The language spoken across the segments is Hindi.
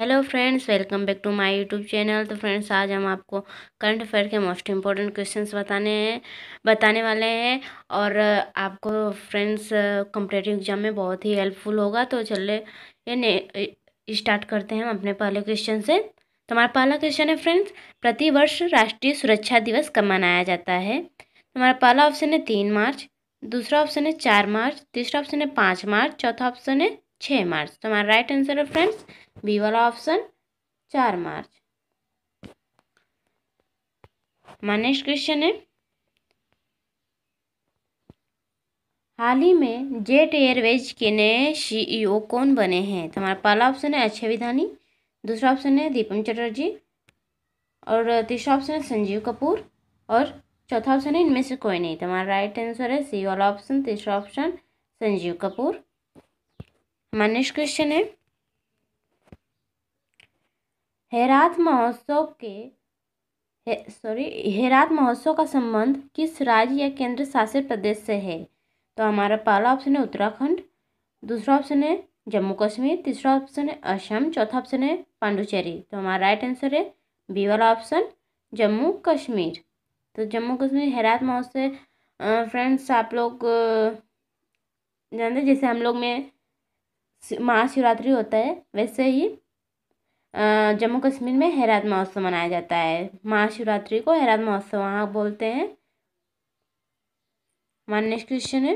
hello friends welcome back to my YouTube channel तो फ्रेंड्स आज हम आपको करंट अफेयर के मोस्ट इम्पोर्टेंट क्वेश्चंस बताने हैं बताने वाले हैं और आपको फ्रेंड्स कंपटेटिव एग्जाम में बहुत ही हेल्पफुल होगा तो चलिए ये स्टार्ट करते हैं हम अपने पहले क्वेश्चन से तो हमारा पहला क्वेश्चन है फ्रेंड्स प्रतिवर्ष राष्ट्रीय सुरक्षा दिवस कब मनाया जाता है हमारा पहला ऑप्शन है तीन मार्च दूसरा ऑप्शन है चार मार्च तीसरा ऑप्शन है पाँच मार्च चौथा ऑप्शन है छः मार्च तो हमारा राइट आंसर है फ्रेंड्स बी वाला ऑप्शन चार मार्च हमारा नेक्स्ट क्वेश्चन है हाल ही में जेट एयरवेज के नए सीईओ e कौन बने हैं तो हमारा पहला ऑप्शन है अक्षय विधानी दूसरा ऑप्शन है दीपम चटर्जी और तीसरा ऑप्शन है संजीव कपूर और चौथा ऑप्शन है इनमें से कोई नहीं तो हमारा राइट आंसर है सी वाला ऑप्शन तीसरा ऑप्शन संजीव कपूर हमारा नेक्स्ट क्वेश्चन है हेरात महोत्सव के हे, सॉरी हेरात महोत्सव का संबंध किस राज्य या केंद्र शासित प्रदेश से है तो हमारा पहला ऑप्शन है उत्तराखंड दूसरा ऑप्शन है जम्मू कश्मीर तीसरा ऑप्शन है असम चौथा ऑप्शन है पांडुचेरी तो हमारा राइट आंसर है बी वाला ऑप्शन जम्मू कश्मीर तो जम्मू कश्मीर हेरात महोत्सव फ्रेंड्स आप लोग जानते जैसे हम लोग में महाशिवरात्रि होता है वैसे ही जम्मू कश्मीर में हैरात महोत्सव मनाया जाता है महाशिवरात्रि को हैरात महोत्सव वहाँ बोलते हैं मान्य क्वेश्चन है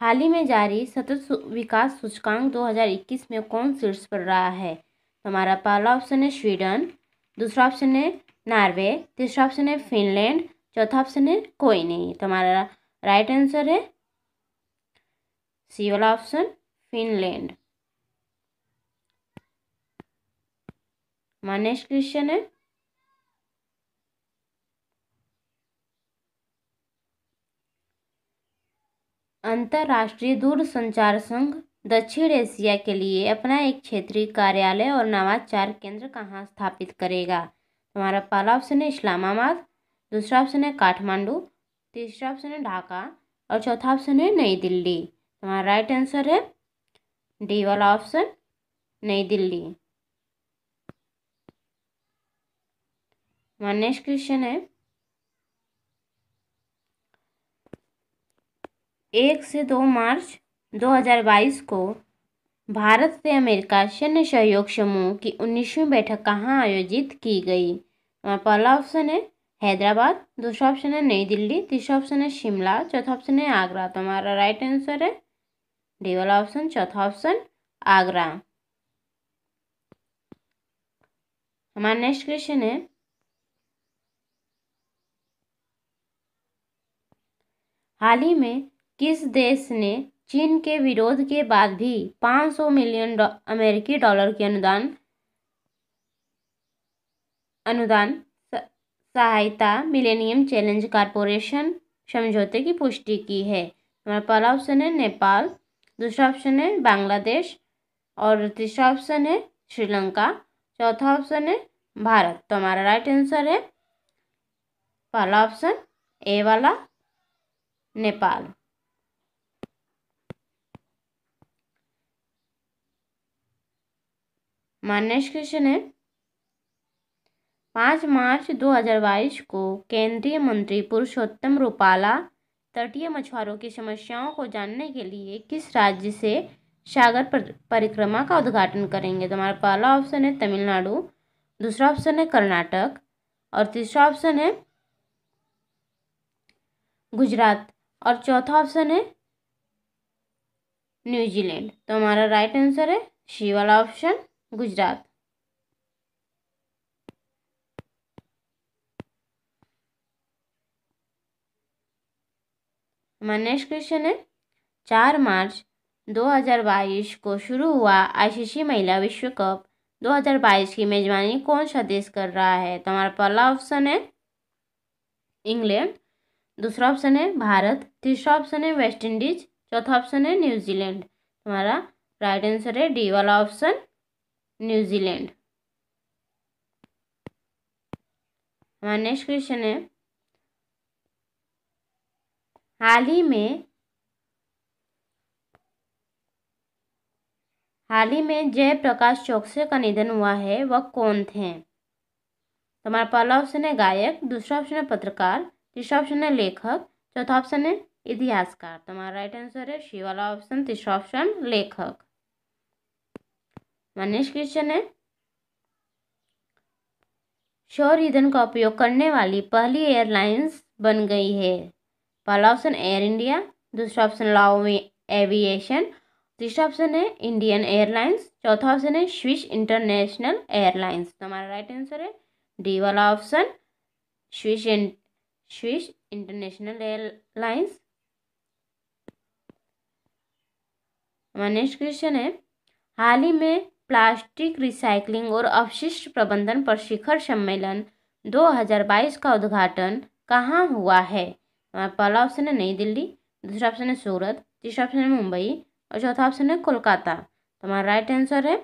हाल ही में जारी सतत विकास सूचकांक 2021 में कौन शीर्ष पर रहा है हमारा पहला ऑप्शन है स्वीडन दूसरा ऑप्शन है नॉर्वे तीसरा ऑप्शन है फिनलैंड चौथा ऑप्शन है कोई नहीं तो हमारा राइट आंसर है सी वाला ऑप्शन फिनलैंड नेक्स्ट क्वेश्चन है अंतर्राष्ट्रीय संचार संघ दक्षिण एशिया के लिए अपना एक क्षेत्रीय कार्यालय और नवाचार केंद्र कहाँ स्थापित करेगा हमारा पहला ऑप्शन है इस्लामाबाद दूसरा ऑप्शन है काठमांडू तीसरा ऑप्शन है ढाका और चौथा ऑप्शन है नई दिल्ली हमारा राइट आंसर है डी वाला ऑप्शन नई दिल्ली हमारा नेक्स्ट क्वेश्चन है एक से दो मार्च 2022 को भारत से अमेरिका सैन्य सहयोग समूह की उन्नीसवीं बैठक कहाँ आयोजित की गई हमारा पहला ऑप्शन है हैदराबाद दूसरा ऑप्शन है नई दिल्ली तीसरा ऑप्शन है शिमला चौथा ऑप्शन है आगरा तो हमारा राइट आंसर है डी वाला ऑप्शन चौथा ऑप्शन आगरा हमारा नेक्स्ट क्वेश्चन है हाल ही में किस देश ने चीन के विरोध के बाद भी 500 मिलियन डौ, अमेरिकी डॉलर के अनुदान अनुदान सहायता मिलेनियम चैलेंज कारपोरेशन समझौते की पुष्टि की है हमारा पहला ऑप्शन है नेपाल दूसरा ऑप्शन है बांग्लादेश और तीसरा ऑप्शन है श्रीलंका चौथा ऑप्शन है भारत तो हमारा राइट आंसर है पहला ऑप्शन ए वाला नेपाल मान्य नेक्स्ट क्वेश्चन है पाँच मार्च 2022 को केंद्रीय मंत्री पुरुषोत्तम रूपाला तटीय मछुआरों की समस्याओं को जानने के लिए किस राज्य से सागर पर, परिक्रमा का उद्घाटन करेंगे तो हमारा पहला ऑप्शन है तमिलनाडु दूसरा ऑप्शन है कर्नाटक और तीसरा ऑप्शन है गुजरात और चौथा ऑप्शन है न्यूजीलैंड तो हमारा राइट आंसर है शी वाला ऑप्शन गुजरात हमारा नेक्स्ट क्वेश्चन है चार मार्च 2022 को शुरू हुआ आईसीसी महिला विश्व कप 2022 की मेजबानी कौन सा देश कर रहा है तो हमारा पहला ऑप्शन है इंग्लैंड दूसरा ऑप्शन है भारत तीसरा ऑप्शन है वेस्ट इंडीज चौथा ऑप्शन है न्यूजीलैंड हमारा राइट आंसर है डी वाला ऑप्शन न्यूजीलैंड हमारा नेक्स्ट क्वेश्चन है हाल ही में हाल ही में जयप्रकाश चौकसे का निधन हुआ है वह कौन थे तो हमारा पहला ऑप्शन है गायक दूसरा ऑप्शन है पत्रकार तीसरा ऑप्शन है लेखक चौथा ऑप्शन है इतिहासकार तो हमारा राइट आंसर है शी वाला ऑप्शन तीसरा ऑप्शन लेखक मनीष क्वेश्चन है शौर ईंधन का उपयोग करने वाली पहली एयरलाइंस बन गई है पहला ऑप्शन एयर इंडिया दूसरा ऑप्शन लाओ एविएशन तीसरा ऑप्शन है इंडियन एयरलाइंस चौथा ऑप्शन है स्विश इंटरनेशनल एयरलाइंस तो हमारा राइट आंसर है डी वाला option Swiss Swiss International Airlines हमारा नेक्स्ट क्वेश्चन है हाल ही में प्लास्टिक रिसाइकलिंग और अवशिष्ट प्रबंधन पर शिखर सम्मेलन 2022 का उद्घाटन कहाँ हुआ है पहला ऑप्शन है नई दिल्ली दूसरा ऑप्शन है सूरत तीसरा ऑप्शन है मुंबई और चौथा ऑप्शन है कोलकाता तो हमारा राइट आंसर है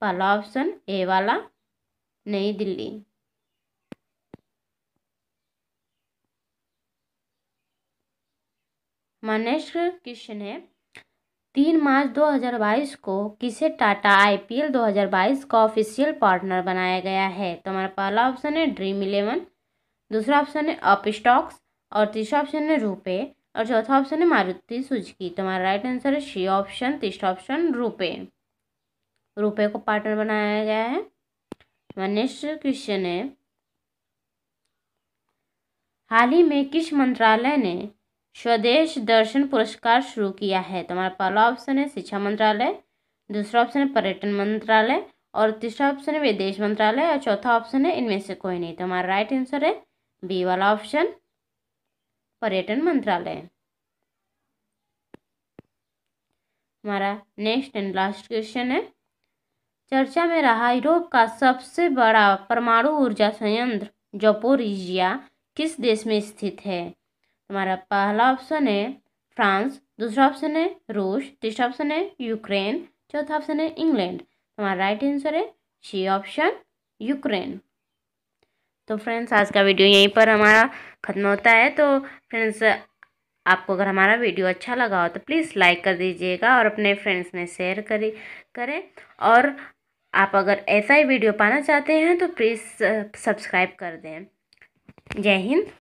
पहला ऑप्शन ए वाला नई दिल्ली मनेश क्वेश्चन है तीन मार्च 2022 को किसे टाटा आईपीएल 2022 का ऑफिशियल पार्टनर बनाया गया है तो हमारा पहला ऑप्शन है ड्रीम इलेवन दूसरा ऑप्शन है अप स्टॉक्स और तीसरा ऑप्शन है रुपे और चौथा ऑप्शन है मारुति सुजुकी तो हमारा राइट आंसर है सी ऑप्शन तीसरा ऑप्शन रुपे रुपए को पार्टनर बनाया गया है नेक्स्ट क्वेश्चन है हाल ही में किस मंत्रालय ने स्वदेश दर्शन पुरस्कार शुरू किया है तो हमारा पहला ऑप्शन है शिक्षा मंत्रालय दूसरा ऑप्शन है पर्यटन मंत्रालय और तीसरा ऑप्शन है विदेश मंत्रालय और चौथा ऑप्शन है इनमें से कोई नहीं तो हमारा राइट आंसर है बी वाला ऑप्शन पर्यटन मंत्रालय हमारा नेक्स्ट एंड लास्ट क्वेश्चन है चर्चा में रहा यूरोप का सबसे बड़ा परमाणु ऊर्जा संयंत्र जोपोरिजिया किस देश में स्थित है हमारा पहला ऑप्शन है फ्रांस दूसरा ऑप्शन है रूस तीसरा ऑप्शन है यूक्रेन चौथा ऑप्शन है इंग्लैंड हमारा राइट आंसर है सी ऑप्शन यूक्रेन तो फ्रेंड्स आज का वीडियो यहीं पर हमारा ख़त्म होता है तो फ्रेंड्स आपको अगर हमारा वीडियो अच्छा लगा हो तो प्लीज़ लाइक कर दीजिएगा और अपने फ्रेंड्स में शेयर करें करें और आप अगर ऐसा ही वीडियो पाना चाहते हैं तो प्लीज़ सब्सक्राइब uh, कर दें जय हिंद